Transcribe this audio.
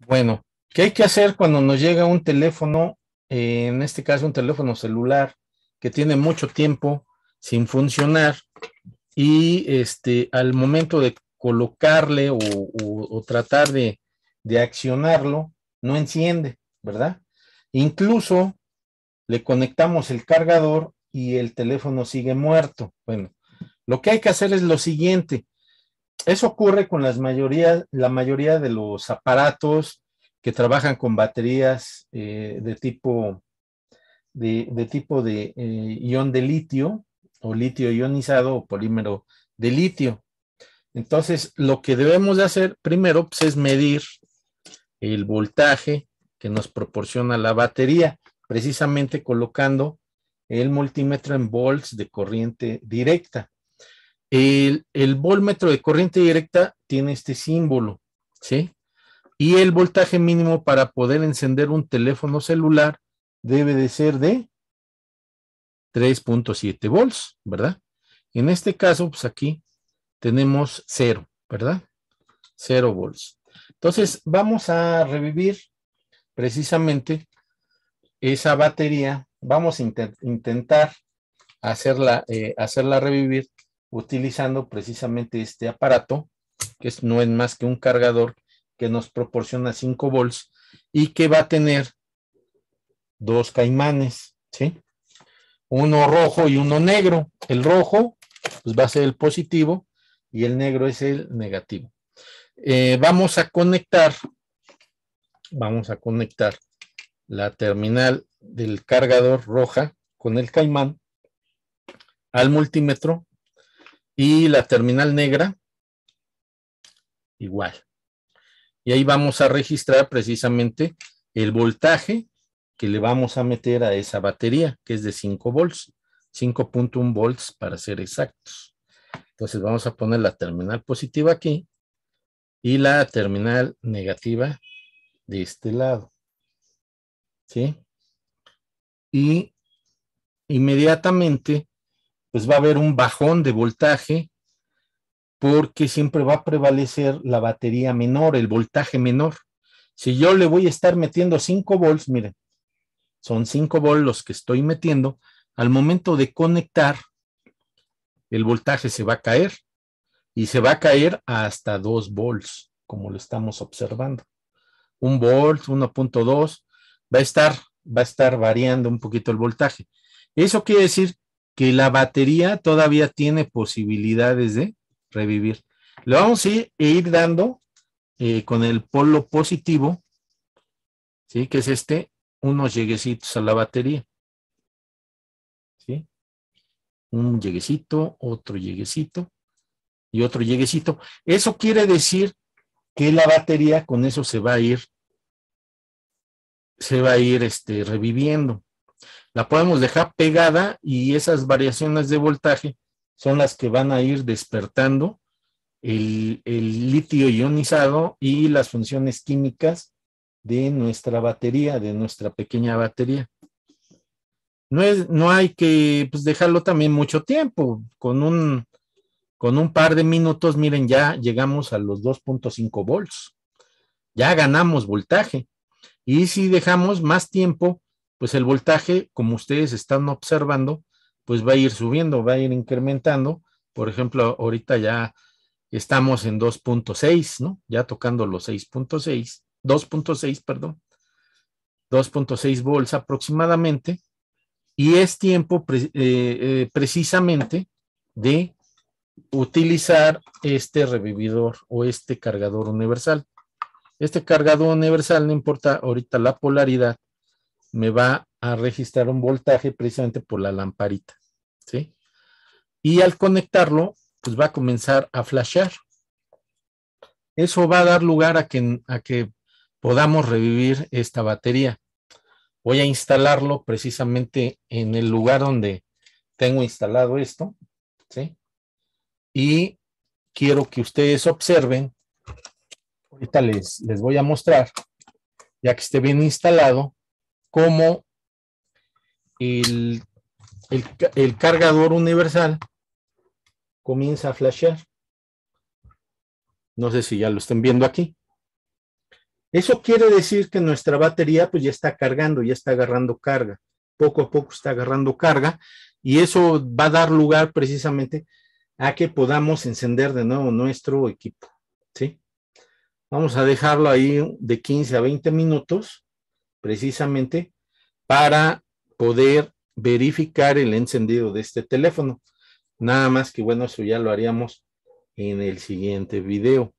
Bueno, ¿qué hay que hacer cuando nos llega un teléfono, en este caso un teléfono celular, que tiene mucho tiempo sin funcionar y este, al momento de colocarle o, tratar de, de accionarlo, no enciende, ¿verdad? Incluso le conectamos el cargador y el teléfono sigue muerto. Bueno, lo que hay que hacer es lo siguiente, eso ocurre con las la mayoría de los aparatos que trabajan con baterías eh, de tipo de, tipo de eh, ion de litio o litio ionizado o polímero de litio. Entonces, lo que debemos de hacer primero pues, es medir el voltaje que nos proporciona la batería, precisamente colocando el multímetro en volts de corriente directa. El, el de corriente directa tiene este símbolo, ¿sí? Y el voltaje mínimo para poder encender un teléfono celular debe de ser de 3.7 volts, ¿verdad? En este caso, pues aquí tenemos 0, ¿verdad? 0 volts. Entonces, vamos a revivir precisamente esa batería. Vamos a intentar hacerla, eh, hacerla revivir utilizando precisamente este aparato, que no es más que un cargador que nos proporciona 5 volts y que va a tener dos caimanes, ¿sí? Uno rojo y uno negro. El rojo pues, va a ser el positivo y el negro es el negativo. Eh, vamos a conectar, vamos a conectar la terminal del cargador roja con el caimán al multímetro y la terminal negra, igual. Y ahí vamos a registrar precisamente el voltaje que le vamos a meter a esa batería, que es de 5 volts, 5.1 volts para ser exactos. Entonces vamos a poner la terminal positiva aquí y la terminal negativa de este lado. ¿Sí? Y inmediatamente pues va a haber un bajón de voltaje porque siempre va a prevalecer la batería menor, el voltaje menor. Si yo le voy a estar metiendo 5 volts, miren, son 5 volts los que estoy metiendo, al momento de conectar, el voltaje se va a caer y se va a caer hasta 2 volts, como lo estamos observando. 1 volt, 1.2, va a estar, va a estar variando un poquito el voltaje. Eso quiere decir que la batería todavía tiene posibilidades de revivir. Lo vamos a ir, e ir dando eh, con el polo positivo, ¿sí? que es este, unos lleguecitos a la batería. Un lleguecito, otro lleguecito y otro lleguecito. Eso quiere decir que la batería con eso se va a ir, se va a ir este, reviviendo la podemos dejar pegada y esas variaciones de voltaje son las que van a ir despertando el, litio ionizado y las funciones químicas de nuestra batería, de nuestra pequeña batería. No, es, no hay que pues, dejarlo también mucho tiempo. Con un, con un par de minutos, miren, ya llegamos a los 2.5 volts. Ya ganamos voltaje. Y si dejamos más tiempo, pues el voltaje, como ustedes están observando, pues va a ir subiendo, va a ir incrementando. Por ejemplo, ahorita ya estamos en 2.6, ¿no? Ya tocando los 6.6, 2.6, perdón, 2.6 volts aproximadamente. Y es tiempo eh, eh, precisamente de utilizar este revividor o este cargador universal. Este cargador universal, no importa ahorita la polaridad, me va a registrar un voltaje precisamente por la lamparita, ¿sí? Y al conectarlo, pues va a comenzar a flashear. Eso va a dar lugar a que, a que podamos revivir esta batería. Voy a instalarlo precisamente en el lugar donde tengo instalado esto, ¿sí? Y quiero que ustedes observen, ahorita les, les voy a mostrar, ya que esté bien instalado, como el, cargador universal comienza a flashear. No sé si ya lo están viendo aquí. Eso quiere decir que nuestra batería pues ya está cargando, ya está agarrando carga. Poco a poco está agarrando carga y eso va a dar lugar precisamente a que podamos encender de nuevo nuestro equipo, ¿sí? Vamos a dejarlo ahí de 15 a 20 minutos precisamente para poder verificar el encendido de este teléfono. Nada más que bueno, eso ya lo haríamos en el siguiente video.